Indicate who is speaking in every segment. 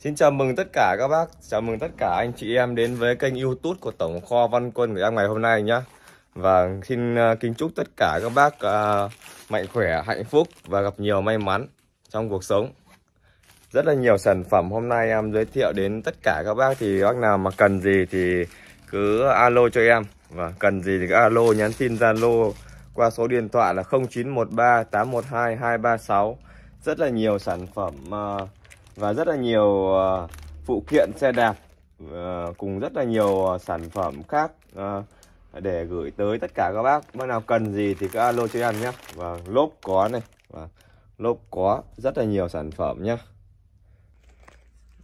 Speaker 1: Xin chào mừng tất cả các bác, chào mừng tất cả anh chị em đến với kênh youtube của Tổng Kho Văn Quân của em ngày hôm nay nhé Và vâng, xin ờ, kính chúc tất cả các bác uh, mạnh khỏe, hạnh phúc và gặp nhiều may mắn trong cuộc sống Rất là nhiều sản phẩm hôm nay em giới thiệu đến tất cả các bác thì bác nào mà cần gì thì cứ alo cho em Và vâng, cần gì thì cứ alo nhắn tin Zalo qua số điện thoại là 0913 812 236 Rất là nhiều sản phẩm uh, và rất là nhiều ờ, phụ kiện xe đạp ờ, cùng rất là nhiều ờ, sản phẩm khác để gửi tới tất cả các bác bác nào cần gì thì cứ alo cho em nhé và vâng, lốp có này và vâng, lốp có rất là nhiều sản phẩm nhé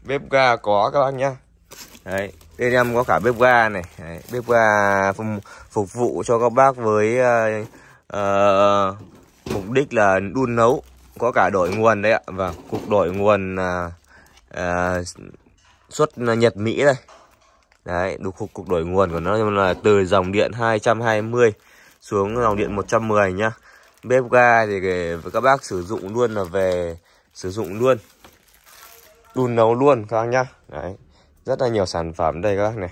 Speaker 1: bếp ga có các bác nhá đấy bên em có cả bếp ga này đấy, bếp ga phục, phục vụ cho các bác với uh, uh, mục đích là đun nấu có cả đổi nguồn đấy ạ và cục đổi nguồn à, à, xuất Nhật Mỹ đây đấy đục cục cục đổi nguồn của nó là từ dòng điện 220 xuống dòng điện 110 nhá bếp ga thì để các bác sử dụng luôn là về sử dụng luôn đun nấu luôn các bác nhá đấy rất là nhiều sản phẩm đây các bác này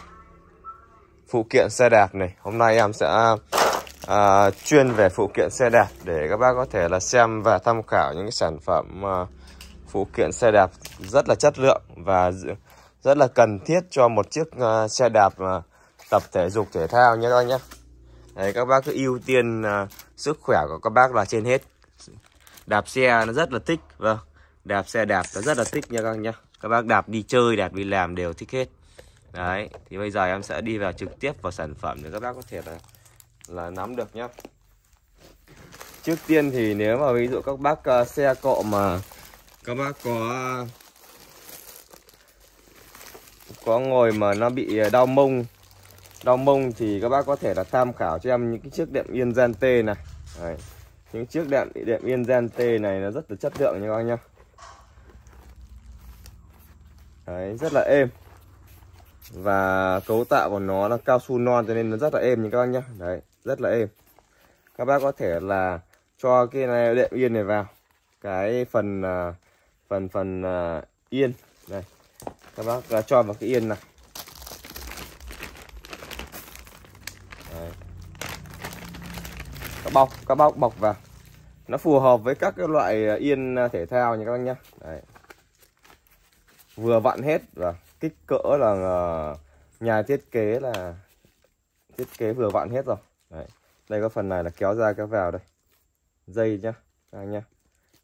Speaker 1: phụ kiện xe đạp này hôm nay em sẽ à, chuyên về phụ kiện xe đạp để các bác có thể là xem và tham khảo những cái sản phẩm à, phụ kiện xe đạp rất là chất lượng và rất là cần thiết cho một chiếc à, xe đạp à, tập thể dục thể thao nhé các bác nhé. Đấy, các bác cứ ưu tiên à, sức khỏe của các bác là trên hết. Đạp xe nó rất là thích, vâng. Đạp xe đạp nó rất là thích nha các bác nhé. Các bác đạp đi chơi, đạp đi làm đều thích hết. Đấy, thì bây giờ em sẽ đi vào trực tiếp vào sản phẩm để các bác có thể là là nắm được nhé. trước tiên thì nếu mà ví dụ các bác ờ, xe cộ mà các bác có có ngồi mà nó bị ờ, đau mông đau mông thì các bác có thể là tham khảo cho em những cái chiếc đệm yên gian tê này Đấy. những chiếc đệm đệm yên gian tê này nó rất là chất lượng nha các bác nhá Đấy, rất là êm và cấu tạo của nó là cao su non cho nên nó rất là êm như các bác nhá đấy rất là êm các bác có thể là cho cái này đệm yên này vào cái phần à, phần phần uh, yên này các bác uh, cho vào cái yên này Đấy. các bọc các bóc bọc vào nó phù hợp với các cái loại yên thể thao nha các bác nhá Đấy. vừa vặn hết và kích cỡ là uh, nhà thiết kế là thiết kế vừa vặn hết rồi Đấy. đây có phần này là kéo ra cái vào đây dây nhá các anh nhá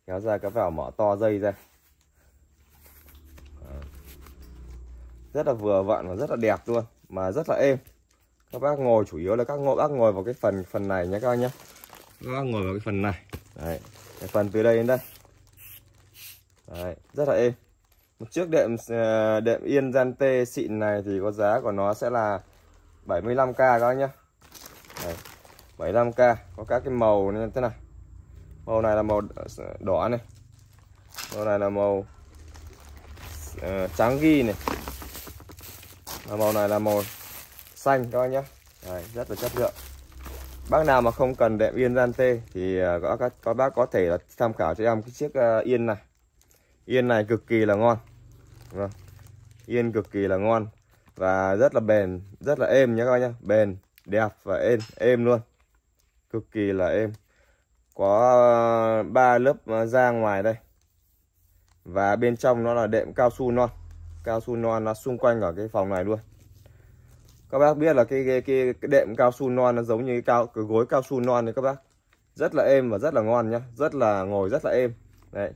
Speaker 1: kéo ra cái vào mở to dây ra rất là vừa vặn và rất là đẹp luôn mà rất là êm các bác ngồi chủ yếu là các ngộ bác ngồi vào cái phần phần này nhé các anh nhá các bác ngồi vào cái phần này đấy cái phần từ đây đến đây đấy rất là êm một chiếc đệm ờ, đệm yên gian tê xịn này thì có giá của nó sẽ là 75k các anh nhé Đấy. 75k có các cái màu như thế này màu này là màu đỏ này màu này là màu uh, trắng ghi này và màu này là màu xanh các anh nhá Đấy, rất là chất lượng bác nào mà không cần đệm yên gian tê thì ờ, có các có bác có thể là tham khảo cho em cái chiếc uh, yên này yên này cực kỳ là ngon vâng. yên cực kỳ là ngon và rất là bền rất là êm nhé các bạn nhé bền đẹp và êm êm luôn cực kỳ là êm có ờ, ba lớp ờ, da ngoài đây và bên trong nó là đệm cao su non cao su non nó xung quanh ở cái phòng này luôn các bác biết là cái cái, cái, đệm cao su non nó giống như cái cao cái gối cao su non đấy các bác rất là êm và rất là ngon nhá rất là ngồi rất là êm đấy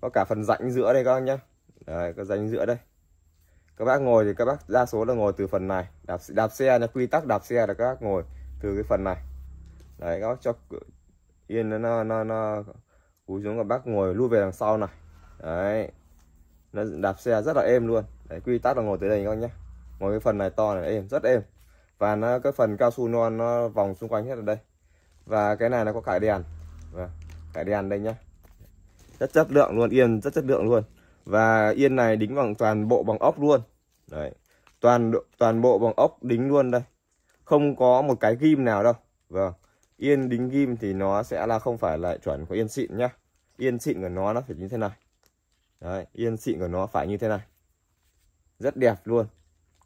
Speaker 1: có cả phần rãnh giữa đây các bác nhá đấy có rãnh giữa đây các bác ngồi thì các bác đa số là ngồi từ phần này đạp đạp xe là quy tắc đạp xe là các bác ngồi từ cái phần này đấy các bác cho yên nó nó nó, cúi xuống các bác ngồi lui về đằng sau này đấy nó đạp xe rất là êm luôn đấy quy tắc là ngồi tới đây các bác nhé ngồi cái phần này to này êm rất êm và nó cái phần cao su non nó vòng xung quanh hết ở đây và cái này nó có cải đèn và cải đèn đây nhá rất chất lượng luôn yên rất chất lượng luôn và yên này đính bằng toàn bộ bằng ốc luôn đấy toàn toàn bộ bằng ốc đính luôn đây không có một cái ghim nào đâu vâng yên đính ghim thì nó sẽ là không phải là chuẩn của yên xịn nhá yên xịn của nó nó phải như thế này đấy yên xịn của nó phải như thế này rất đẹp luôn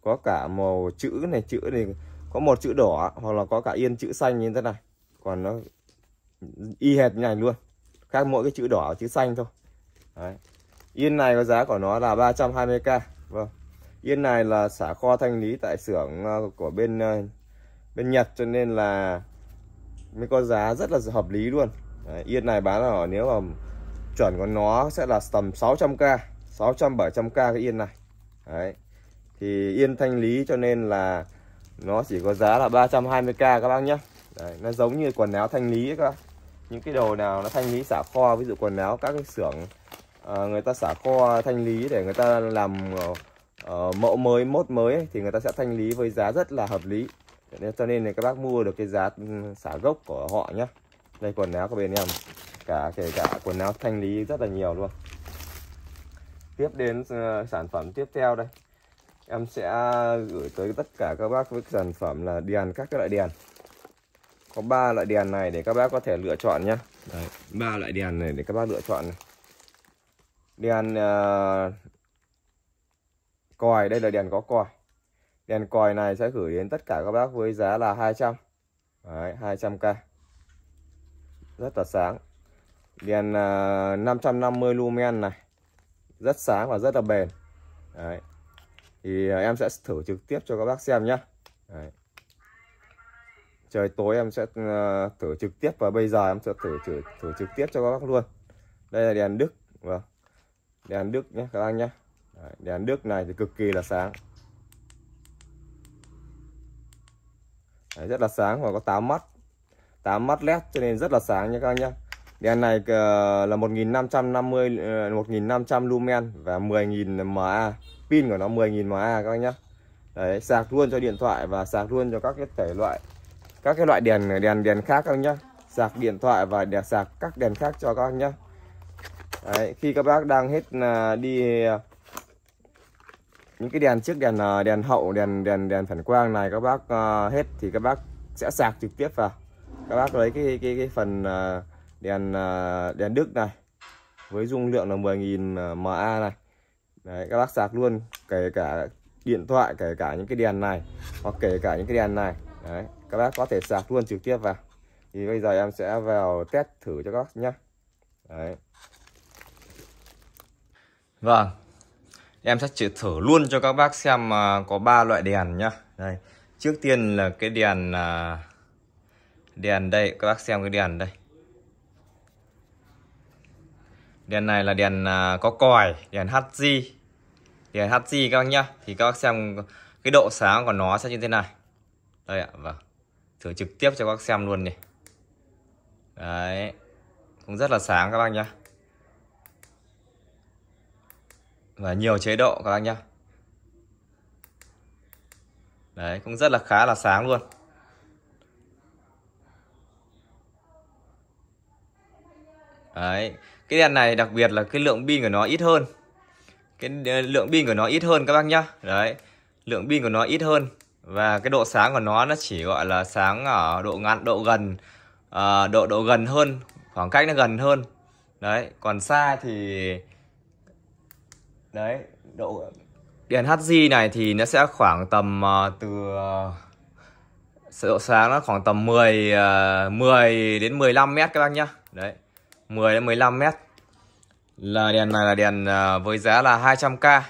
Speaker 1: có cả màu chữ này chữ này có một chữ đỏ hoặc là có cả yên chữ xanh như thế này còn nó y hệt như này luôn khác mỗi cái chữ đỏ chữ xanh thôi đấy Yên này có giá của nó là 320k. Vâng. Yên này là xả kho thanh lý tại xưởng ờ, của bên ờ, bên Nhật cho nên là mới có giá rất là hợp lý luôn. Đấy, yên này bán ở nếu mà chuẩn của nó sẽ là tầm 600k, 600 700k cái yên này. Đấy. Thì yên thanh lý cho nên là nó chỉ có giá là 320k các bác nhé Đấy, nó giống như quần áo thanh lý ấy các bác. Những cái đồ nào nó thanh lý xả kho ví dụ quần áo các cái xưởng Ờ, người ta xả kho thanh lý để người ta làm uh, mẫu mới mốt mới ấy, thì người ta sẽ thanh lý với giá rất là hợp lý nên cho nên là các bác mua được cái giá ừ, xả gốc của họ nhá đây quần áo của bên em cả kể cả quần áo thanh lý rất là nhiều luôn tiếp đến uh, sản phẩm tiếp theo đây em sẽ gửi tới tất cả các bác với sản phẩm là đèn các cái loại đèn có ba loại đèn này để các bác có thể lựa chọn nhé ba loại đèn này để các bác lựa chọn này đèn uh, còi đây là đèn có còi đèn còi này sẽ gửi đến tất cả các bác với giá là 200 Đấy, 200k rất là sáng đèn uh, ờ, 550 lumen này rất sáng và rất là bền Đấy. thì uh, em sẽ thử trực tiếp cho các bác xem nhé Đấy. trời tối em sẽ uh, thử trực tiếp và bây giờ em sẽ thử thử, thử trực tiếp cho các bác luôn đây là đèn Đức vâng đèn đức nhé các anh nhé Đấy, đèn đức này thì cực kỳ là sáng Đấy, rất là sáng và có 8 mắt 8 mắt led cho nên rất là sáng nha các anh nhé đèn này ờ, là 1550 1500 ờ, lumen và 10.000 mA pin của nó 10.000 mA các anh nhé Đấy, sạc luôn cho điện thoại và sạc luôn cho các cái thể loại các cái loại đèn đèn đèn khác các anh nhé sạc điện thoại và để sạc các đèn khác cho các anh nhé Đấy, khi các bác đang hết à, đi à, những cái đèn trước đèn à, đèn hậu đèn đèn đèn phản quang này các bác hết thì các bác sẽ sạc trực tiếp vào các bác lấy cái cái cái phần đèn đèn đức này với dung lượng là 10.000 ma này Đấy, các bác sạc luôn kể cả điện thoại kể cả những cái đèn này hoặc kể cả những cái đèn này Đấy, các bác có thể sạc luôn trực tiếp vào thì bây giờ em sẽ vào test thử cho các bác nhé Đấy. Vâng Em sẽ chỉ thử luôn cho các bác xem à, có ba loại đèn nhá đây. Trước tiên là cái đèn à, Đèn đây các bác xem cái đèn đây Đèn này là đèn à, có còi Đèn HG Đèn HG các bác nhá Thì các bác xem cái độ sáng của nó sẽ như thế này Đây ạ vâng Thử trực tiếp cho các bác xem luôn này Đấy Cũng rất là sáng các bác nhá và nhiều chế độ các bác nhá đấy cũng rất là khá là sáng luôn đấy cái đèn này đặc biệt là cái lượng pin của nó ít hơn cái ờ, lượng pin của nó ít hơn các bác nhá đấy lượng pin của nó ít hơn và cái độ sáng của nó nó chỉ gọi là sáng ở độ ngắn độ gần à, độ độ gần hơn khoảng cách nó gần hơn đấy còn xa thì đấy độ đèn HG này thì nó sẽ khoảng tầm uh, từ uh, độ sáng nó khoảng tầm 10 uh, 10 đến 15 mét các bác nhá đấy 10 đến 15 mét là đèn này là đèn uh, với giá là 200k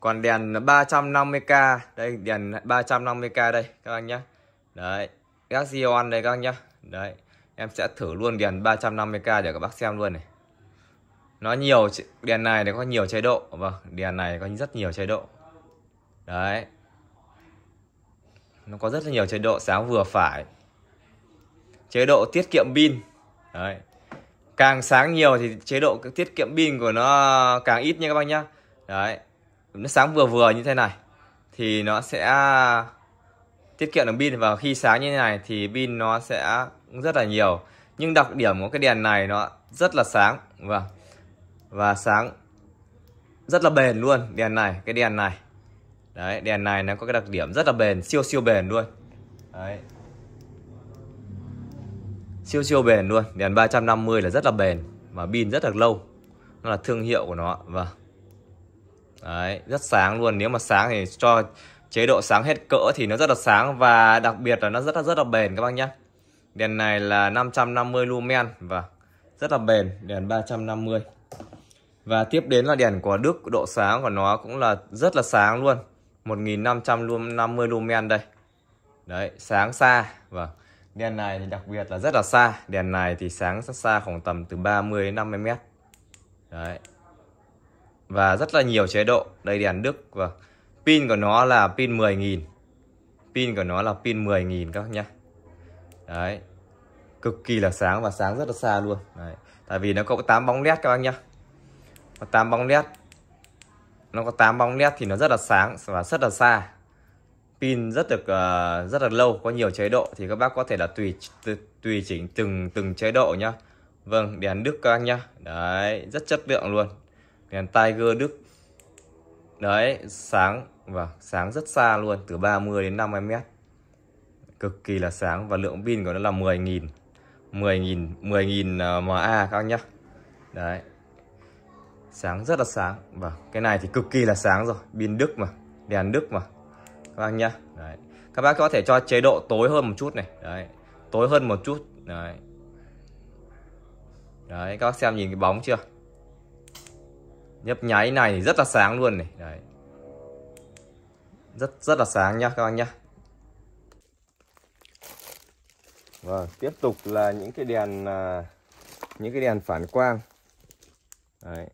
Speaker 1: còn đèn 350k đây đèn 350k đây các bác nhá đấy Xeon đây các bác nhá đấy em sẽ thử luôn đèn 350k để các bác xem luôn này nó nhiều đèn này thì có nhiều chế độ vâng đèn này có rất nhiều chế độ đấy nó có rất là nhiều chế độ sáng vừa phải chế độ tiết kiệm pin đấy càng sáng nhiều thì chế độ tiết kiệm pin của nó càng ít nha các bác nhá đấy nó sáng vừa vừa như thế này thì nó sẽ tiết kiệm được pin và khi sáng như thế này thì pin nó sẽ rất là nhiều nhưng đặc điểm của cái đèn này nó rất là sáng vâng và sáng rất là bền luôn đèn này cái đèn này đấy đèn này nó có cái đặc điểm rất là bền siêu siêu bền luôn đấy siêu siêu bền luôn đèn 350 là rất là bền và pin rất là lâu nó là thương hiệu của nó và vâng. đấy rất sáng luôn nếu mà sáng thì cho chế độ sáng hết cỡ thì nó rất là sáng và đặc biệt là nó rất là rất là bền các bác nhé đèn này là 550 lumen và vâng. rất là bền đèn 350 và tiếp đến là đèn của Đức độ sáng của nó cũng là rất là sáng luôn 1550 lumen đây đấy sáng xa và vâng, đèn này thì đặc biệt là rất là xa đèn này thì sáng rất xa khoảng tầm từ 30 đến 50 mét đấy và rất là nhiều chế độ đây đèn Đức và vâng. pin của nó là pin 10.000 pin của nó là pin 10.000 các nhá đấy cực kỳ là sáng và sáng rất là xa luôn đấy. tại vì nó có 8 bóng led các bác nhá có 8 bóng led nó có 8 bóng led thì nó rất là sáng và rất là xa pin rất được uh, rất là lâu có nhiều chế độ thì các bác có thể là tùy tùy chỉnh từng từng chế độ nhá vâng đèn đức các anh nhá đấy rất chất lượng luôn đèn tiger đức đấy sáng và vâng, sáng rất xa luôn từ 30 đến 50 mét cực kỳ là sáng và lượng pin của nó là 10.000 10.000 10.000 mAh các anh nhá đấy sáng rất là sáng và vâng, cái này thì cực kỳ là sáng rồi pin Đức mà đèn Đức mà các bác nhá đấy. các bác có thể cho chế độ tối hơn một chút này đấy tối hơn một chút đấy đấy các bác xem nhìn cái bóng chưa nhấp nháy này thì rất là sáng luôn này đấy rất rất là sáng nhá các bác nhá Vâng, tiếp tục là những cái đèn à, những cái đèn phản quang. Đấy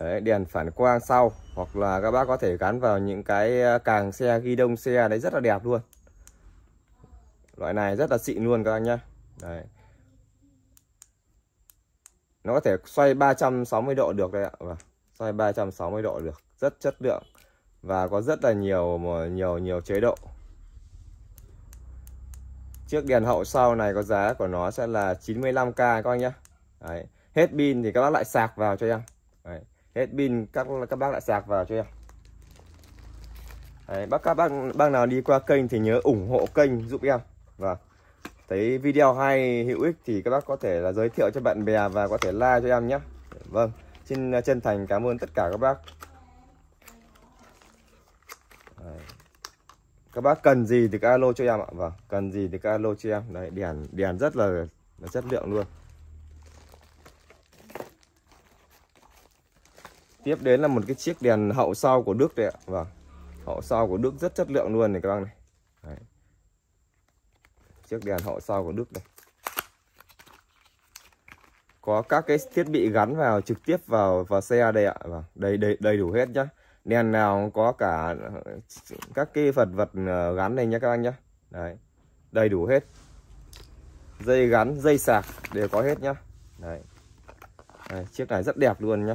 Speaker 1: đấy, đèn phản quang sau hoặc là các bác có thể gắn vào những cái ờ, càng xe ghi đông xe đấy rất là đẹp luôn loại này rất là xịn luôn các anh nhá đấy. nó có thể xoay 360 độ được đấy ạ và vâng, xoay 360 độ được rất chất lượng và có rất là nhiều nhiều nhiều chế độ chiếc đèn hậu sau này có giá của nó sẽ là 95k các anh nhé Đấy. hết pin thì các bác lại sạc vào cho em Đấy hết pin các các bác lại sạc vào cho em Đấy, bác các bác bác nào đi qua kênh thì nhớ ủng hộ kênh giúp em và vâng. thấy video hay hữu ích thì các bác có thể là giới thiệu cho bạn bè và có thể like cho em nhé vâng xin à, chân thành cảm ơn tất cả các bác Đấy. các bác cần gì thì alo cho em ạ vâng cần gì thì alo cho em đấy đèn đèn rất là, là chất lượng luôn Tiếp đến là một cái chiếc đèn hậu sau của Đức đây ạ. Vâng. Hậu sau của Đức rất chất lượng luôn này các bác này. Đấy. Chiếc đèn hậu sau của Đức đây. Có các cái thiết bị gắn vào trực tiếp vào vào xe đây ạ. Vâng, đầy đầy đầy đủ hết nhá. Đèn nào có cả uh, các cái vật vật ờ, gắn này nhá các bác nhá. Đấy. Đầy đủ hết. Dây gắn, dây sạc đều có hết nhá. Đấy. Đấy, chiếc này rất đẹp luôn nhá.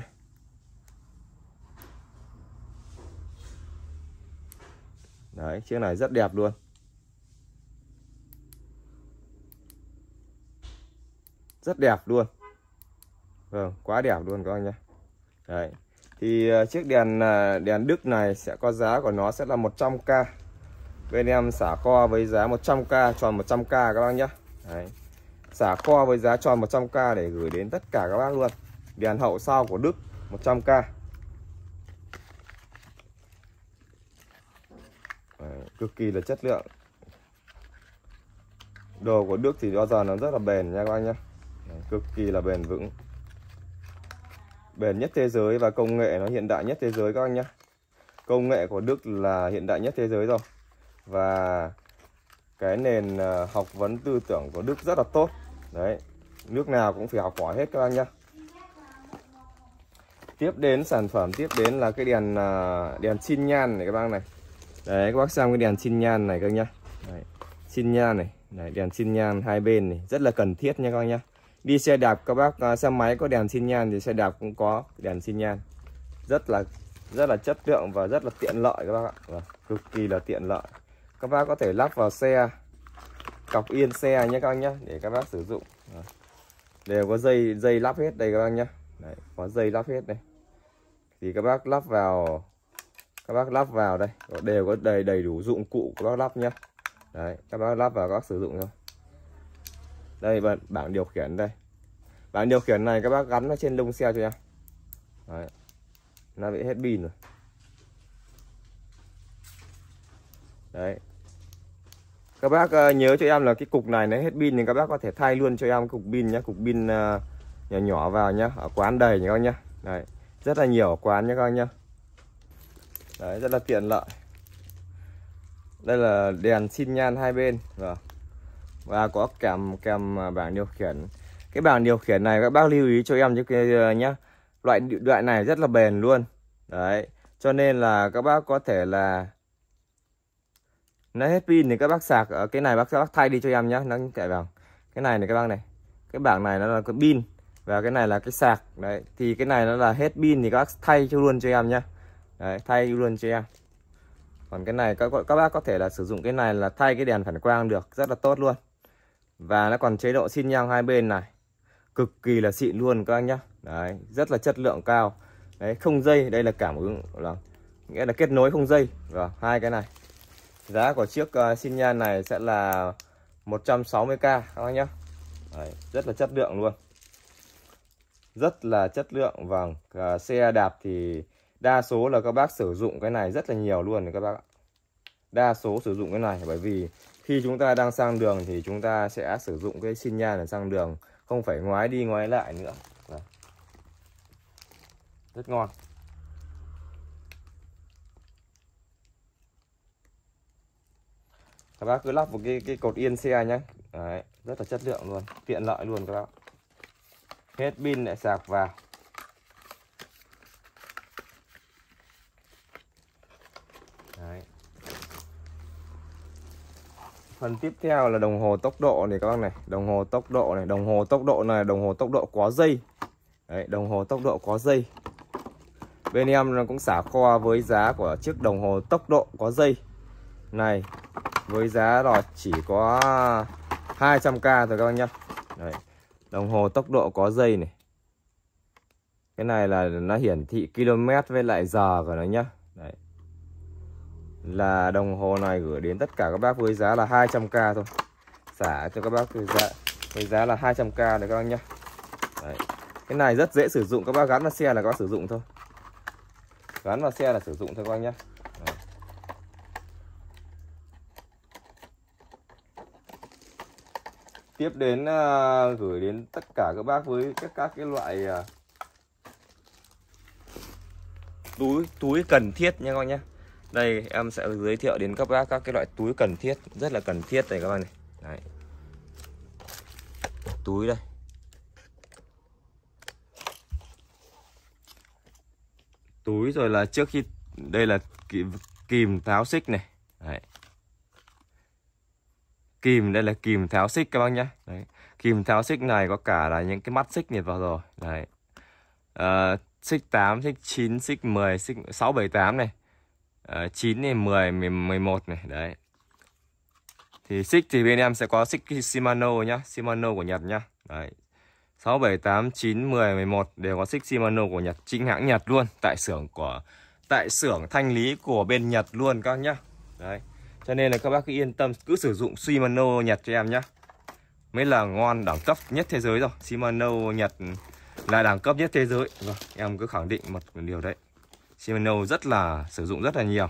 Speaker 1: đấy chiếc này rất đẹp luôn rất đẹp luôn vâng quá đẹp luôn các anh nhé đấy thì ờ, chiếc đèn ờ, đèn Đức này sẽ có giá của nó sẽ là 100k bên em xả kho với giá 100k tròn 100k các bác nhé đấy. xả kho với giá tròn 100k để gửi đến tất cả các bác luôn đèn hậu sau của Đức 100k cực kỳ là chất lượng đồ của Đức thì bao giờ nó rất là bền nha các anh nhé cực kỳ là bền vững bền nhất thế giới và công nghệ nó hiện đại nhất thế giới các anh nhé công nghệ của Đức là hiện đại nhất thế giới rồi và cái nền ờ, học vấn tư tưởng của Đức rất là tốt đấy nước nào cũng phải học hỏi hết các anh nhé tiếp đến sản phẩm tiếp đến là cái đèn ờ, đèn xin nhan này các bác này đấy các bác xem cái đèn xin nhan này các nhá đấy, xin nhan này đấy, đèn xin nhan hai bên này rất là cần thiết nha các nhá đi xe đạp các bác à, xe máy có đèn xin nhan thì xe đạp cũng có đèn xin nhan rất là rất là chất lượng và rất là tiện lợi các bác ạ vâng, cực kỳ là tiện lợi các bác có thể lắp vào xe cọc yên xe nhé các bác nhé để các bác sử dụng vâng. đều có dây dây lắp hết đây các bác nhé Đấy, có dây lắp hết đây. thì các bác lắp vào các bác lắp vào đây đều có đầy đầy đủ dụng cụ các bác lắp nhá đấy các bác lắp vào các bác sử dụng thôi đây bảng điều khiển đây bảng điều khiển này các bác gắn nó trên lông xe cho em đấy nó bị hết pin rồi đấy các bác ờ, nhớ cho em là cái cục này nó hết pin thì các bác có thể thay luôn cho em cục pin nhá cục pin ờ, nhỏ nhỏ vào nhá ở quán đầy nhá các nhá đấy rất là nhiều ở quán nhá các nhá đấy rất là tiện lợi đây là đèn xin nhan hai bên rồi và có kèm kèm à, bảng điều khiển cái bảng điều khiển này các bác lưu ý cho em nhé. nhá loại loại này rất là bền luôn đấy cho nên là các bác có thể là nó hết pin thì các bác sạc ở cái này bác bác thay đi cho em nhé. nó chạy vào cái này này các bác này cái bảng này nó là cái pin và cái này là cái sạc đấy thì cái này nó là hết pin thì các bác thay cho luôn cho em nhé. Đấy, thay luôn cho em còn cái này các các bác có thể là sử dụng cái này là thay cái đèn phản quang được rất là tốt luôn và nó còn chế độ xin nhau hai bên này cực kỳ là xịn luôn các anh nhá đấy rất là chất lượng cao đấy không dây đây là cảm ứng là vâng. nghĩa là kết nối không dây rồi vâng, hai cái này giá của chiếc uh, xin nhan này sẽ là 160k các anh nhá đấy, rất là chất lượng luôn rất là chất lượng vâng uh, xe đạp thì đa số là các bác sử dụng cái này rất là nhiều luôn các bác ạ đa số sử dụng cái này bởi vì khi chúng ta đang sang đường thì chúng ta sẽ sử dụng cái xin nhan để sang đường không phải ngoái đi ngoái lại nữa Đấy. Vâng. rất ngon các bác cứ lắp một cái cái cột yên xe nhé Đấy, rất là chất lượng luôn tiện lợi luôn các bác hết pin lại sạc vào phần tiếp theo là đồng hồ tốc độ này các bác này đồng hồ tốc độ này đồng hồ tốc độ này đồng hồ tốc độ có dây Đấy, đồng hồ tốc độ có dây bên em nó cũng xả kho với giá của chiếc đồng hồ tốc độ có dây này với giá là chỉ có 200k thôi các bác nhá Đấy, đồng hồ tốc độ có dây này cái này là nó hiển thị km với lại giờ của nó nhá là đồng hồ này gửi đến tất cả các bác với giá là 200k thôi xả cho các bác với giá với giá là 200k đấy các bác nhá đấy. cái này rất dễ sử dụng các bác gắn vào xe là các bác sử dụng thôi gắn vào xe là sử dụng thôi các bác nhá tiếp đến uh, gửi đến tất cả các bác với các các cái loại uh, túi túi cần thiết nha các bác nhé đây em sẽ giới thiệu đến các bác các cái loại túi cần thiết Rất là cần thiết này các bạn này Đấy. Túi đây Túi rồi là trước khi Đây là kìm kìm tháo xích này Đấy. Kìm đây là kìm tháo xích các bác nhé Đấy. Kìm tháo xích này có cả là những cái mắt xích nhiệt vào rồi Đấy. À, xích 8, xích 9, xích 10, xích 6, 7, 8 này uh, ờ, 9 này 10 11 này đấy thì xích thì bên em sẽ có xích Shimano nhá Shimano của Nhật nhá đấy 6, 7, 8, 9, 10, 11 đều có xích Shimano của Nhật chính hãng Nhật luôn tại xưởng của tại xưởng thanh lý của bên Nhật luôn các nhá đấy cho nên là các bác cứ yên tâm cứ sử dụng Shimano Nhật cho em nhá mới là ngon đẳng cấp nhất thế giới rồi Shimano Nhật là đẳng cấp nhất thế giới vâng em cứ khẳng định một điều đấy Shimano rất là sử dụng rất là nhiều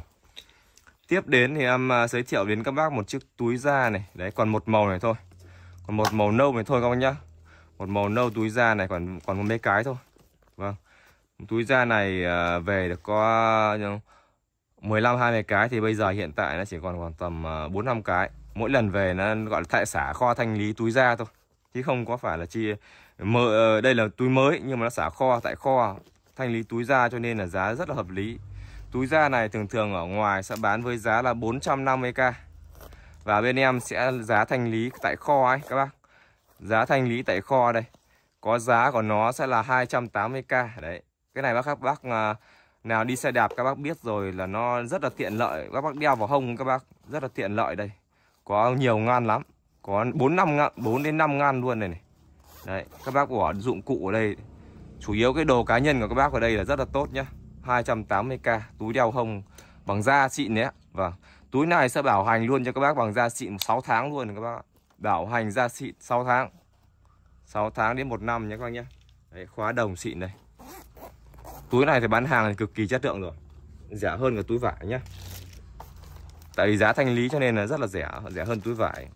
Speaker 1: Tiếp đến thì em à, giới thiệu đến các bác một chiếc túi da này Đấy còn một màu này thôi Còn một màu nâu này thôi các bác nhá Một màu nâu túi da này còn còn một mấy cái thôi Vâng Túi da này à, về được có 15 à, 20 cái thì bây giờ hiện tại nó chỉ còn khoảng tầm 4 5 cái. Mỗi lần về nó gọi là tại xả kho thanh lý túi da thôi. Chứ không có phải là chi mơ ờ, đây là túi mới nhưng mà nó xả kho tại kho thanh lý túi da cho nên là giá rất là hợp lý Túi da này thường thường ở ngoài sẽ bán với giá là 450k Và bên em sẽ giá thanh lý tại kho ấy các bác Giá thanh lý tại kho đây Có giá của nó sẽ là 280k Đấy Cái này bác các bác à, nào đi xe đạp các bác biết rồi là nó rất là tiện lợi Các bác đeo vào hông các bác Rất là tiện lợi đây Có nhiều ngan lắm Có 4, 5 ngan, 4 đến 5 ngan luôn này này Đấy các bác bỏ dụng cụ ở đây Chủ yếu cái đồ cá nhân của các bác ở đây là rất là tốt nhá 280k túi đeo hông bằng da xịn đấy và vâng, Túi này sẽ bảo hành luôn cho các bác bằng da xịn 6 tháng luôn các bác Bảo hành da xịn 6 tháng 6 tháng đến 1 năm nhé các bác nhé Đấy, khóa đồng xịn đây Túi này thì bán hàng thì cực kỳ chất lượng rồi Rẻ hơn cả túi vải nhá Tại vì giá thanh lý cho nên là rất là rẻ Rẻ hơn túi vải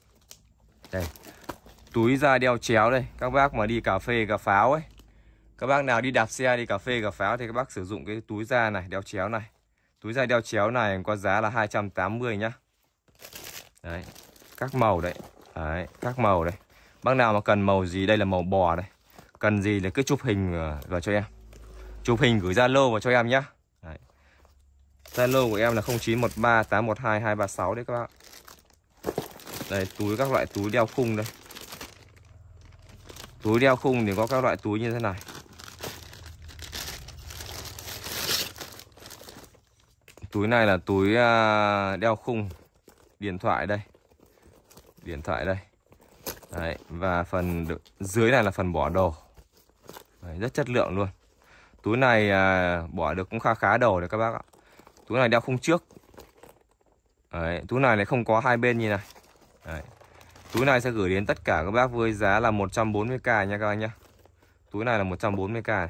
Speaker 1: Đây Túi da đeo chéo đây Các bác mà đi cà phê, cà pháo ấy các bác nào đi đạp xe đi cà phê cà pháo thì các bác sử dụng cái túi da này đeo chéo này túi da đeo chéo này có giá là 280 nhá đấy các màu đấy đấy các màu đấy bác nào mà cần màu gì đây là màu bò đây cần gì thì cứ chụp hình ờ, vào cho em chụp hình gửi zalo vào cho em nhá zalo của em là 0913812236 đấy các bạn đây túi các loại túi đeo khung đây túi đeo khung thì có các loại túi như thế này túi này là túi à, đeo khung điện thoại đây điện thoại đây Đấy, và phần dưới này là phần bỏ đồ Đấy, rất chất lượng luôn túi này à, bỏ được cũng khá khá đồ đấy các bác ạ túi này đeo khung trước đấy, túi này lại không có hai bên như này đấy. túi này sẽ gửi đến tất cả các bác với giá là 140k nha các bác nhá túi này là 140k này.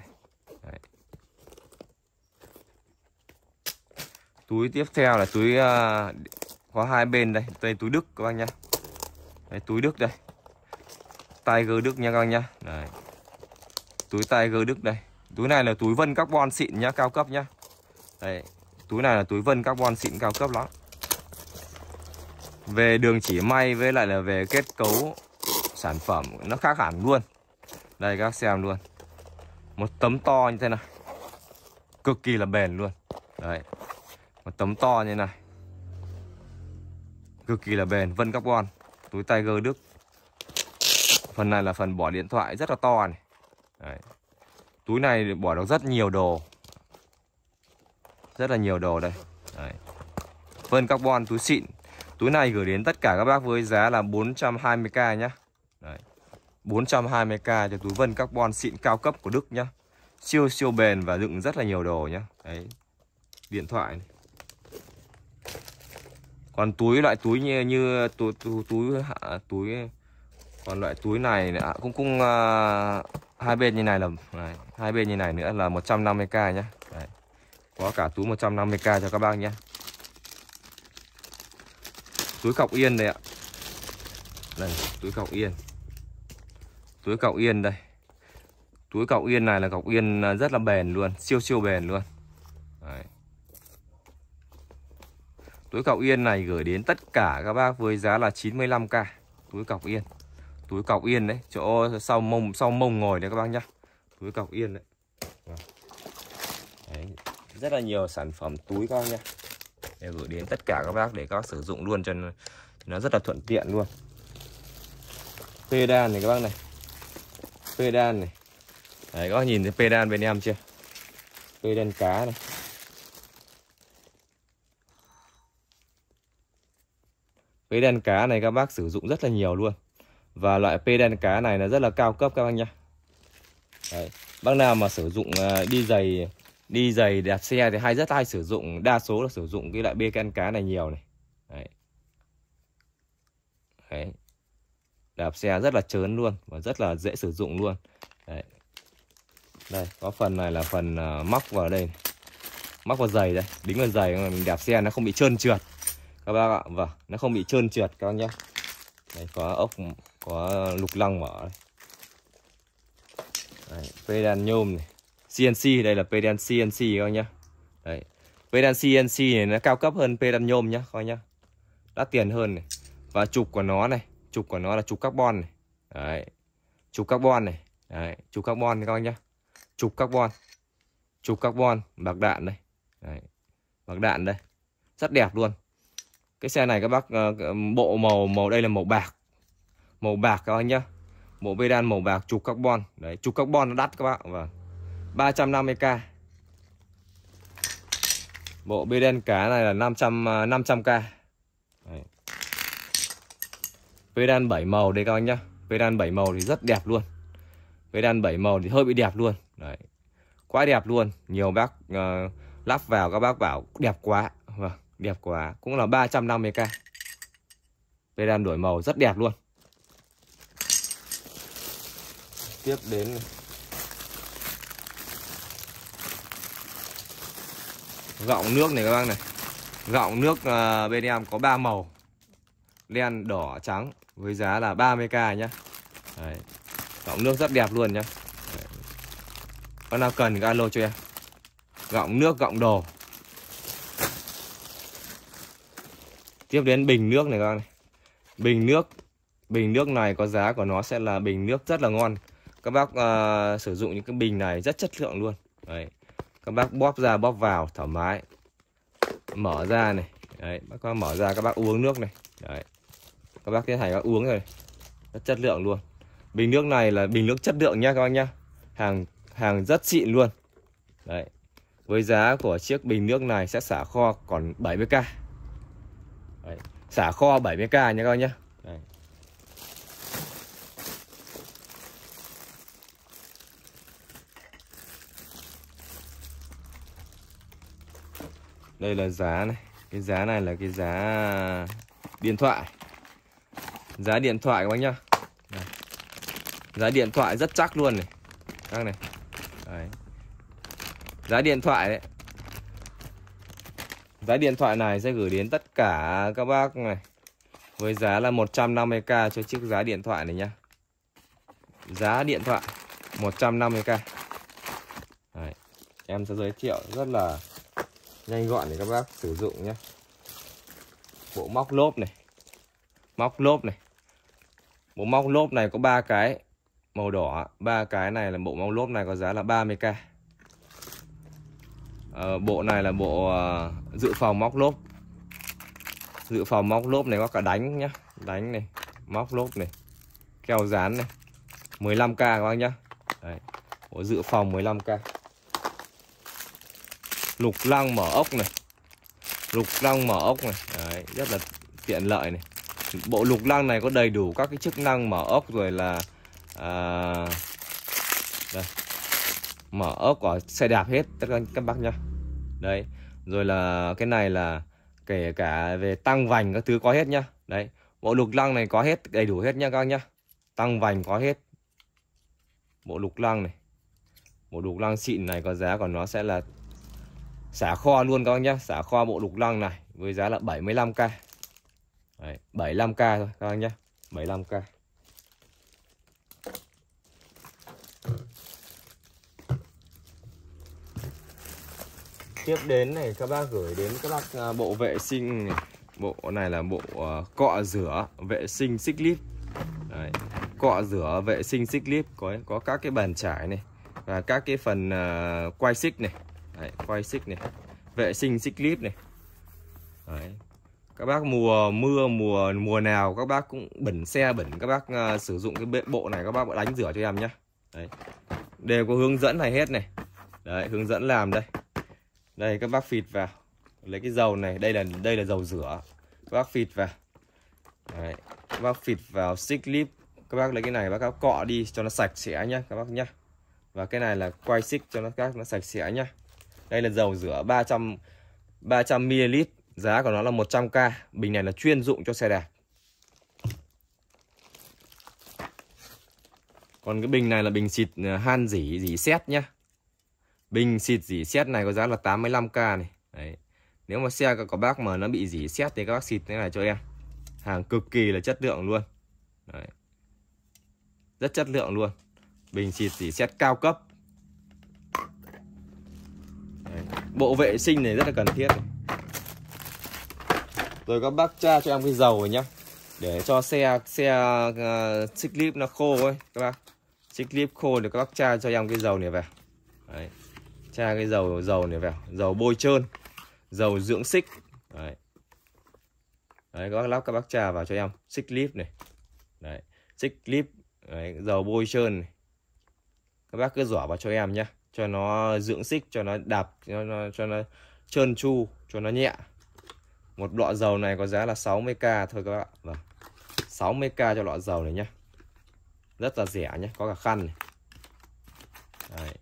Speaker 1: túi tiếp theo là túi ờ, có hai bên đây đây túi đức các bác nhá đây túi đức đây tiger đức nha các bác nhá đấy túi tiger đức đây túi này là túi vân carbon xịn nhá cao cấp nhá đấy túi này là túi vân carbon xịn cao cấp lắm về đường chỉ may với lại là về kết cấu sản phẩm nó khác hẳn luôn đây các xem luôn một tấm to như thế này cực kỳ là bền luôn đấy một tấm to như này Cực kỳ là bền, vân carbon Túi Tiger Đức Phần này là phần bỏ điện thoại rất là to này Đấy. Túi này bỏ được rất nhiều đồ Rất là nhiều đồ đây Đấy. Vân carbon túi xịn Túi này gửi đến tất cả các bác với giá là 420k nhá Đấy. 420k cho túi vân carbon xịn cao cấp của Đức nhá Siêu siêu bền và đựng rất là nhiều đồ nhá Đấy. Điện thoại này còn túi loại túi như như túi túi túi, hạ, túi còn loại túi này nữa, cũng cũng uh, hai bên như này là này, hai bên như này nữa là 150k nhá Đấy. có cả túi 150k cho các bác nhé túi cọc yên đây ạ đây túi cọc yên túi cọc yên đây túi cọc yên này là cọc yên à, rất là bền luôn siêu siêu bền luôn Túi cọc yên này gửi đến tất cả các bác với giá là 95k. Túi cọc yên. Túi cọc yên đấy, chỗ sau mông sau mông ngồi đấy các bác nhá. Túi cọc yên đấy. Vâng. đấy. Rất là nhiều sản phẩm túi các bác nhá. Để gửi đến tất cả các bác để các bác sử dụng luôn cho nó rất là thuận tiện luôn. Pedal này các bác này. Pedal này. Đấy các bác nhìn thấy pedal bên em chưa? Pedal cá này. Cái đèn cá này các bác sử dụng rất là nhiều luôn. Và loại p đèn cá này là rất là cao cấp các bác nhá. Bác nào mà sử dụng ờ, đi giày đi giày đạp xe thì hay rất hay sử dụng, đa số là sử dụng cái loại p đèn cá này nhiều này. Đấy. Đấy. Đạp xe rất là trớn luôn và rất là dễ sử dụng luôn. Đấy. Đây, có phần này là phần ờ, móc vào đây. Này. Móc vào giày đây, đính vào giày mình đạp xe nó không bị trơn trượt các bác ạ vâng nó không bị trơn trượt các bác nhé đây có ốc có lục lăng mở đây Đấy, pedan nhôm này CNC đây là pedan CNC các bác nhé đây, pedan CNC này nó cao cấp hơn pedan nhôm nhá coi nhá đắt tiền hơn này và trục của nó này trục của nó là trục carbon này đấy trục carbon này đấy trục carbon các bác nhá trục carbon trục carbon bạc đạn đây đấy. bạc đạn đây rất đẹp luôn cái xe này các bác ờ, bộ màu màu đây là màu bạc màu bạc các bác nhá bộ đan màu bạc trục carbon đấy trục carbon nó đắt các bạn và 350k bộ đen cá này là 500 500k ờ, đấy. đan 7 màu đây các anh nhá đan 7 màu thì rất đẹp luôn đan 7 màu thì hơi bị đẹp luôn đấy quá đẹp luôn nhiều bác uh, lắp vào các bác bảo đẹp quá vâng Đẹp quá, cũng là 350k. Cây đan đổi màu rất đẹp luôn. Tiếp đến Gọng nước này các bác này. Gọng nước à, bên em có 3 màu. Đen, đỏ, trắng với giá là 30k nhá. Đấy. Gọng nước rất đẹp luôn nhá. Đấy. Con nào cần thì alo cho em. Gọng nước, gọng đồ tiếp đến bình nước này các bạn này. bình nước bình nước này có giá của nó sẽ là bình nước rất là ngon các bác à, sử dụng những cái bình này rất chất lượng luôn đấy các bác bóp ra bóp vào thoải mái mở ra này đấy các bác mở ra các bác uống nước này đấy các bác thấy hành các uống rồi rất chất lượng luôn bình nước này là bình nước chất lượng nha các bác nhá hàng hàng rất xịn luôn đấy với giá của chiếc bình nước này sẽ xả kho còn 70k Đấy. Xả kho 70k nha các bác nhé Đây là giá này Cái giá này là cái giá điện thoại Giá điện thoại các bác nhá Đấy. Giá điện thoại rất chắc luôn này Các này Đấy. Giá điện thoại đấy Giá điện thoại này sẽ gửi đến tất cả các bác này với giá là 150k cho chiếc giá điện thoại này nhá. Giá điện thoại 150k. Đấy. Em sẽ giới thiệu rất là nhanh gọn để các bác sử dụng nhé. Bộ móc lốp này. Móc lốp này. Bộ móc lốp này có ba cái màu đỏ, ba cái này là bộ móc lốp này có giá là 30k. Ờ, bộ này là bộ ờ, dự phòng móc lốp dự phòng móc lốp này có cả đánh nhá đánh này móc lốp này keo dán này 15k các bác nhá Đấy. bộ dự phòng 15k lục lăng mở ốc này lục lăng mở ốc này Đấy. rất là tiện lợi này bộ lục lăng này có đầy đủ các cái chức năng mở ốc rồi là à, mở ốc của xe đạp hết tất cả các bác nhá đấy rồi là cái này là kể cả về tăng vành các thứ có hết nhá đấy bộ lục lăng này có hết đầy đủ hết nhá các bác nhá tăng vành có hết bộ lục lăng này bộ lục lăng xịn này có giá của nó sẽ là xả kho luôn các bác nhá xả kho bộ lục lăng này với giá là 75k Đấy, 75k thôi các bác nhá 75k tiếp đến này các bác gửi đến các bác à, bộ vệ sinh bộ này là bộ à, cọ rửa vệ sinh xích lít Đấy. cọ rửa vệ sinh xích lít có có các cái bàn trải này và các cái phần uh, à, quay xích này Đấy, quay xích này vệ sinh xích lít này Đấy. các bác mùa mưa mùa mùa nào các bác cũng bẩn xe bẩn các bác uh, sử dụng cái bộ này các bác đánh rửa cho em nhá Đấy. đều có hướng dẫn này hết này Đấy, hướng dẫn làm đây đây các bác phịt vào lấy cái dầu này đây là đây là dầu rửa các bác phịt vào Đấy. các bác phịt vào xích clip các bác lấy cái này các bác cọ đi cho nó sạch sẽ nhá các bác nhá và cái này là quay xích cho nó các nó sạch sẽ nhá đây là dầu rửa 300 300 ml giá của nó là 100k bình này là chuyên dụng cho xe đạp còn cái bình này là bình xịt à, han dỉ dỉ xét nhá Bình xịt dỉ xét này có giá là 85k này. Đấy. Nếu mà xe các bác mà nó bị dỉ xét thì các bác xịt thế này cho em. Hàng cực kỳ là chất lượng luôn. Đấy. Rất chất lượng luôn. Bình xịt dỉ xét cao cấp. Đấy. Bộ vệ sinh này rất là cần thiết. Rồi các bác tra cho em cái dầu rồi nhá. Để cho xe xe uh, xích clip nó khô ấy các bác. Xích clip khô thì các bác tra cho em cái dầu này về, Đấy tra cái dầu dầu này vào dầu bôi trơn dầu dưỡng xích đấy. đấy các bác lắp các bác trà vào cho em xích lip này đấy xích lip đấy. dầu bôi trơn này. các bác cứ rửa vào cho em nhá cho nó dưỡng xích cho nó đạp cho nó, cho nó trơn chu, cho nó nhẹ một lọ dầu này có giá là 60k thôi các bạn vâng 60k cho lọ dầu này nhá rất là rẻ nhé có cả khăn này. Đấy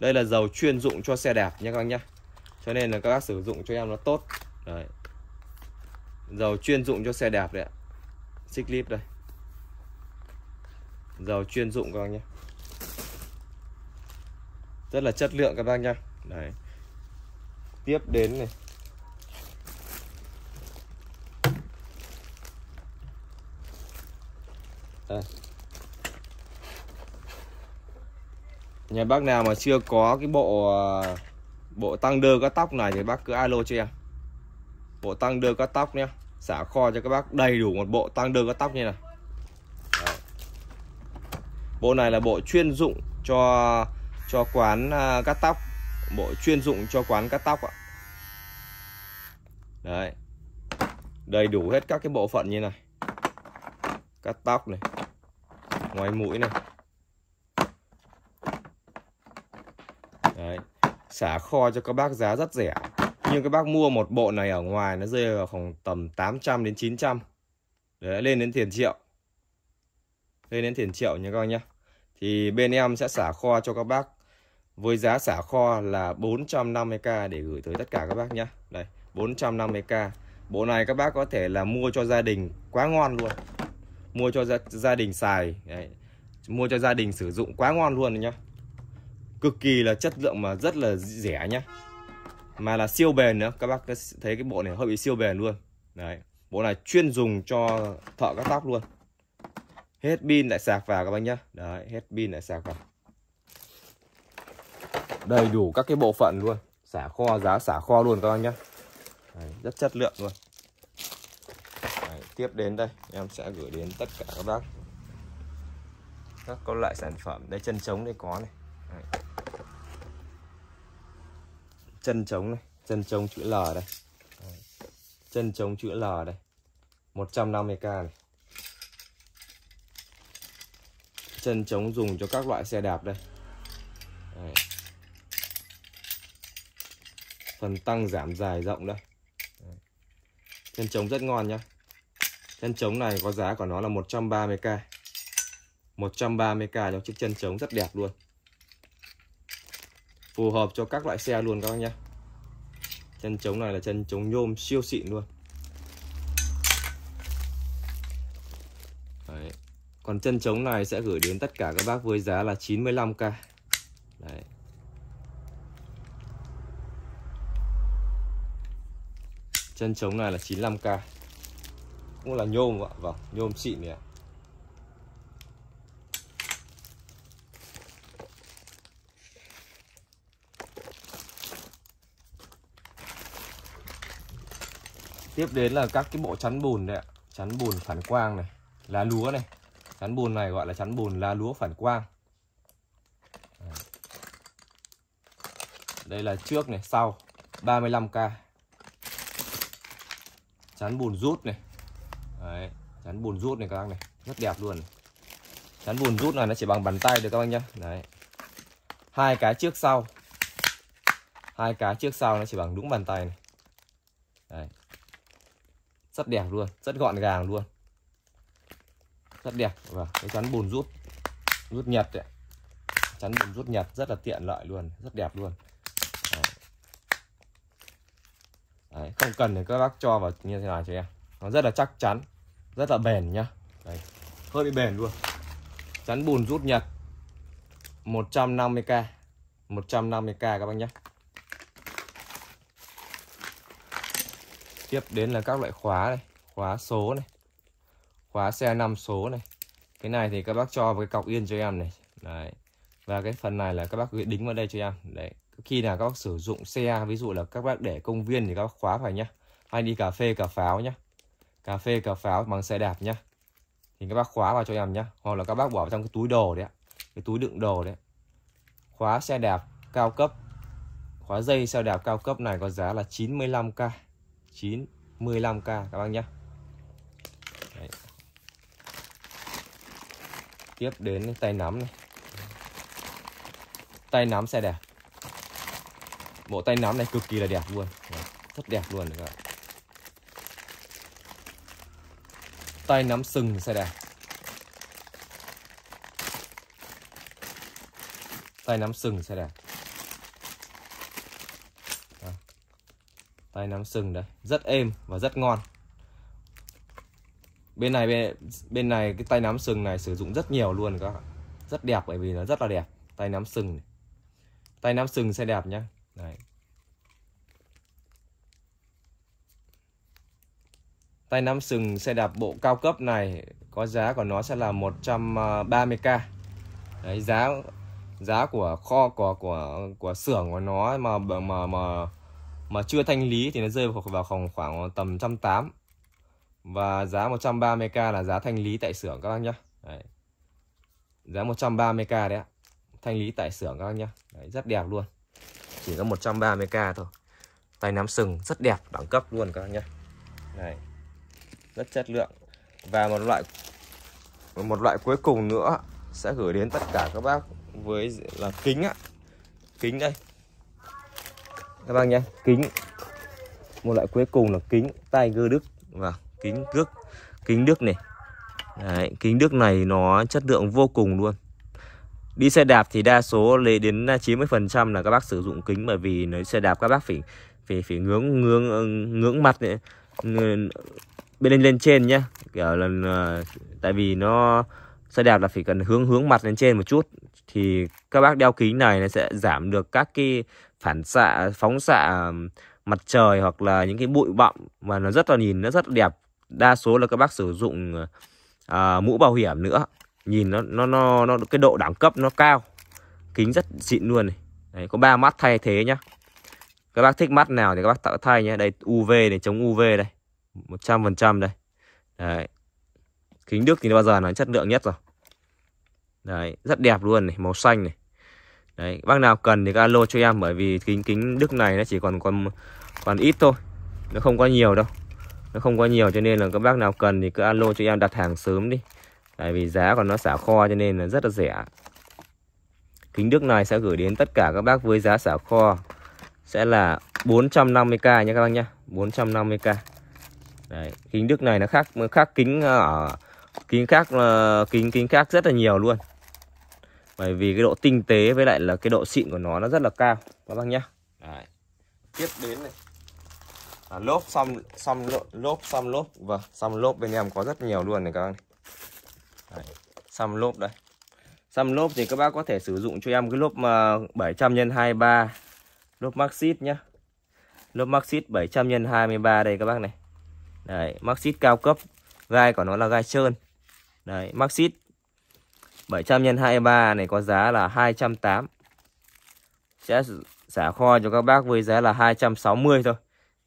Speaker 1: đây là dầu chuyên dụng cho xe đạp nha các anh nhá cho nên là các bác sử dụng cho em nó tốt đấy dầu chuyên dụng cho xe đạp đấy ạ xích clip đây dầu chuyên dụng các bác nhé rất là chất lượng các bác nhá đấy tiếp đến này đây nhà bác nào mà chưa có cái bộ ờ, bộ tăng đơ cắt tóc này thì bác cứ alo cho em bộ tăng đơ cắt tóc nhé xả kho cho các bác đầy đủ một bộ tăng đơ cắt tóc như này bộ này là bộ chuyên dụng cho cho quán ờ, cắt tóc bộ chuyên dụng cho quán cắt tóc ạ đấy đầy đủ hết các cái bộ phận như này cắt tóc này ngoài mũi này xả kho cho các bác giá rất rẻ nhưng các bác mua một bộ này ở ngoài nó rơi vào khoảng tầm 800 đến 900 đấy lên đến tiền triệu lên đến tiền triệu nhé các bác nhé thì bên em sẽ xả kho cho các bác với giá xả kho là 450k để gửi tới tất cả các bác nhé đây 450k bộ này các bác có thể là mua cho gia đình quá ngon luôn mua cho gia, gia đình xài đấy. mua cho gia đình sử dụng quá ngon luôn nhé cực kỳ là chất lượng mà rất là rẻ nhá mà là siêu bền nữa các bác thấy cái bộ này hơi bị siêu bền luôn đấy bộ này chuyên dùng cho thợ cắt tóc luôn hết pin lại sạc vào các bác nhá đấy hết pin lại sạc vào đầy đủ các cái bộ phận luôn xả kho giá xả kho luôn các bác nhá đấy, rất chất lượng luôn đấy, tiếp đến đây em sẽ gửi đến tất cả các bác các loại sản phẩm đây chân trống đây có này chân trống này chân trống chữ L đây chân trống chữ L đây 150k này chân trống dùng cho các loại xe đạp đây Đấy. phần tăng giảm dài rộng đây chân trống rất ngon nhá chân trống này có giá của nó là 130k 130k cho chiếc chân trống rất đẹp luôn phù hợp cho các loại xe luôn các bác nhé chân chống này là chân chống nhôm siêu xịn luôn Đấy. còn chân chống này sẽ gửi đến tất cả các bác với giá là 95k Đấy. chân chống này là 95k cũng là nhôm ạ vâng nhôm xịn này Tiếp đến là các cái bộ chắn bùn này, Chắn bùn phản quang này, lá lúa này. Chắn bùn này gọi là chắn bùn lá lúa phản quang. Đây là trước này, sau 35k. Chắn bùn rút này. Đấy, chắn bùn rút này các bác này, rất đẹp luôn. Này. Chắn bùn rút này nó chỉ bằng bàn tay được các bác nhá. Đấy. Hai cái trước sau. Hai cái trước sau nó chỉ bằng đúng bàn tay này. Đấy, rất đẹp luôn rất gọn gàng luôn rất đẹp và vâng, cái chắn bùn rút rút nhật đấy chắn bùn rút nhật rất là tiện lợi luôn rất đẹp luôn đấy. Đấy, không cần thì các bác cho vào như thế nào cho em nó rất là chắc chắn rất là bền nhá đấy. hơi bị bền luôn chắn bùn rút nhật 150k 150k các bác nhé tiếp đến là các loại khóa này khóa số này khóa xe 5 số này cái này thì các bác cho vào cái cọc yên cho em này đấy và cái phần này là các bác đính vào đây cho em đấy khi nào các bác sử dụng xe ví dụ là các bác để công viên thì các bác khóa phải nhá hay đi cà phê cà pháo nhá cà phê cà pháo bằng xe đạp nhá thì các bác khóa vào cho em nhá hoặc là các bác bỏ vào trong cái túi đồ đấy cái túi đựng đồ đấy khóa xe đạp cao cấp khóa dây xe đạp cao cấp này có giá là 95k 9 15k các bác nhé Đấy. tiếp đến tay nắm này tay nắm xe đẹp bộ tay nắm này cực kỳ là đẹp luôn Đấy. rất đẹp luôn các bạn tay nắm sừng xe đẹp tay nắm sừng xe đẹp tay nắm sừng đấy rất êm và rất ngon bên này bên, bên này cái tay nắm sừng này sử dụng rất nhiều luôn các bạn rất đẹp bởi vì nó rất là đẹp tay nắm sừng này. tay nắm sừng sẽ đẹp nhá đấy. tay nắm sừng xe đạp bộ cao cấp này có giá của nó sẽ là 130k ờ, đấy giá giá của kho của của của xưởng của nó mà mà mà mà chưa thanh lý thì nó rơi vào, khoảng, khoảng tầm 108 và giá 130k là giá thanh lý tại xưởng các bác nhá đấy. giá 130k đấy ạ thanh lý tại xưởng các bác nhá đấy, rất đẹp luôn chỉ có 130k thôi tay nắm sừng rất đẹp đẳng cấp luôn các bác nhá này rất chất lượng và một loại một loại cuối cùng nữa sẽ gửi đến tất cả các bác với là kính á, kính đây các bác nhé kính một loại cuối cùng là kính tay gơ đức và kính cước kính đức này Đấy, kính đức này nó chất lượng vô cùng luôn đi xe đạp thì đa số lấy đến 90% là các bác sử dụng kính bởi vì nó xe đạp các bác phải phải phải ngưỡng ngưỡng ngưỡng mặt này bên lên lên trên nhá kiểu là tại vì nó xe đạp là phải cần hướng hướng mặt lên trên một chút thì các bác đeo kính này nó sẽ giảm được các cái phản xạ phóng xạ mặt trời hoặc là những cái bụi bặm mà nó rất là nhìn nó rất là đẹp đa số là các bác sử dụng à, mũ bảo hiểm nữa nhìn nó nó nó nó cái độ đẳng cấp nó cao kính rất xịn luôn này Đấy, có ba mắt thay thế nhá các bác thích mắt nào thì các bác tạo thay nhé đây UV này chống UV đây 100% đây đấy kính Đức thì bao giờ nó chất lượng nhất rồi đấy rất đẹp luôn này màu xanh này đấy bác nào cần thì các alo cho em bởi vì kính kính đức này nó chỉ còn còn còn ít thôi nó không có nhiều đâu nó không có nhiều cho nên là các bác nào cần thì cứ alo cho em đặt hàng sớm đi tại vì giá còn nó xả kho cho nên là rất là rẻ kính đức này sẽ gửi đến tất cả các bác với giá xả kho sẽ là 450k nha các bác nhá 450k Đấy, kính Đức này nó khác khác kính ở kính khác ờ, kính kính khác rất là nhiều luôn bởi vì cái độ tinh tế với lại là cái độ xịn của nó nó rất là cao các bác nhá Đấy. tiếp đến này à, lốp xong xong lốp, lốp xong lốp và vâng, xong lốp bên em có rất nhiều luôn này các bác này. Đấy. xong lốp đây xong lốp thì các bác có thể sử dụng cho em cái lốp 700 x 23 lốp maxit nhá lốp maxit 700 x 23 đây các bác này Đấy, maxit cao cấp gai của nó là gai trơn Đấy, maxit 700 x 23 này có giá là 208 Sẽ xả kho cho các bác với giá là 260 thôi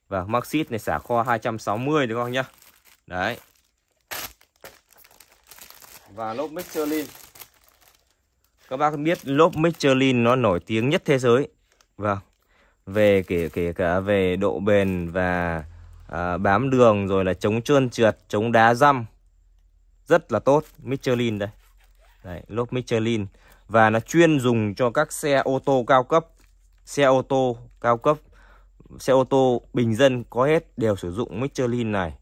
Speaker 1: Và vâng, Maxit này xả kho 260 được không nhá Đấy Và lốp Michelin Các bác biết lốp Michelin nó nổi tiếng nhất thế giới Vâng về kể kể cả về độ bền và à, bám đường rồi là chống trơn trượt chống đá dăm rất là tốt Michelin đây Đấy, lốp Michelin và nó chuyên dùng cho các xe ô tô cao cấp, xe ô tô cao cấp, xe ô tô bình dân có hết đều sử dụng Michelin này.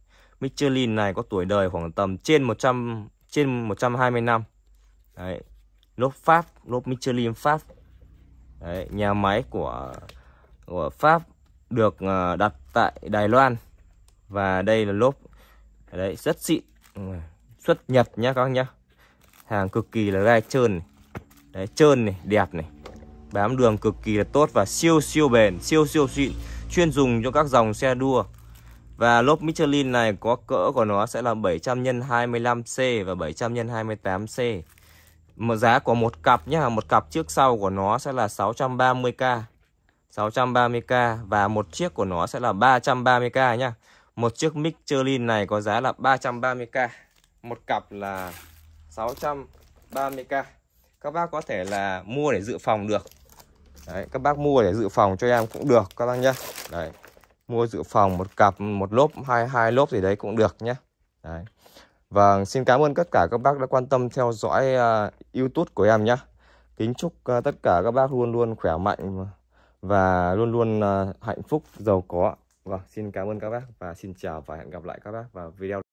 Speaker 1: Michelin này có tuổi đời khoảng tầm trên 100 trên 120 năm. Đấy, lốp Pháp, lốp Michelin Pháp. Đấy, nhà máy của của Pháp được ờ, đặt tại Đài Loan và đây là lốp đấy rất xịn ừ, xuất Nhật nhá các bác nhá hàng cực kỳ là gai trơn này. đấy trơn này đẹp này bám đường cực kỳ là tốt và siêu siêu bền siêu siêu xịn chuyên dùng cho các dòng xe đua và lốp Michelin này có cỡ của nó sẽ là 700 x 25C và 700 x 28C một giá của một cặp nhá một cặp trước sau của nó sẽ là 630k 630k và một chiếc của nó sẽ là 330k nhá một chiếc Michelin này có giá là 330k một cặp là 630k các bác có thể là mua để dự phòng được Đấy, các bác mua để dự phòng cho em cũng được các bác nhé Đấy, mua dự phòng một cặp một lốp hai hai lốp gì đấy cũng được nhé Đấy. Và vâng, xin cảm ơn tất cả các bác đã quan tâm theo dõi uh, YouTube của em nhé. Kính chúc uh, tất cả các bác luôn luôn khỏe mạnh và luôn luôn uh, hạnh phúc, giàu có. Vâng, xin cảm ơn các bác và xin chào và hẹn gặp lại các bác vào video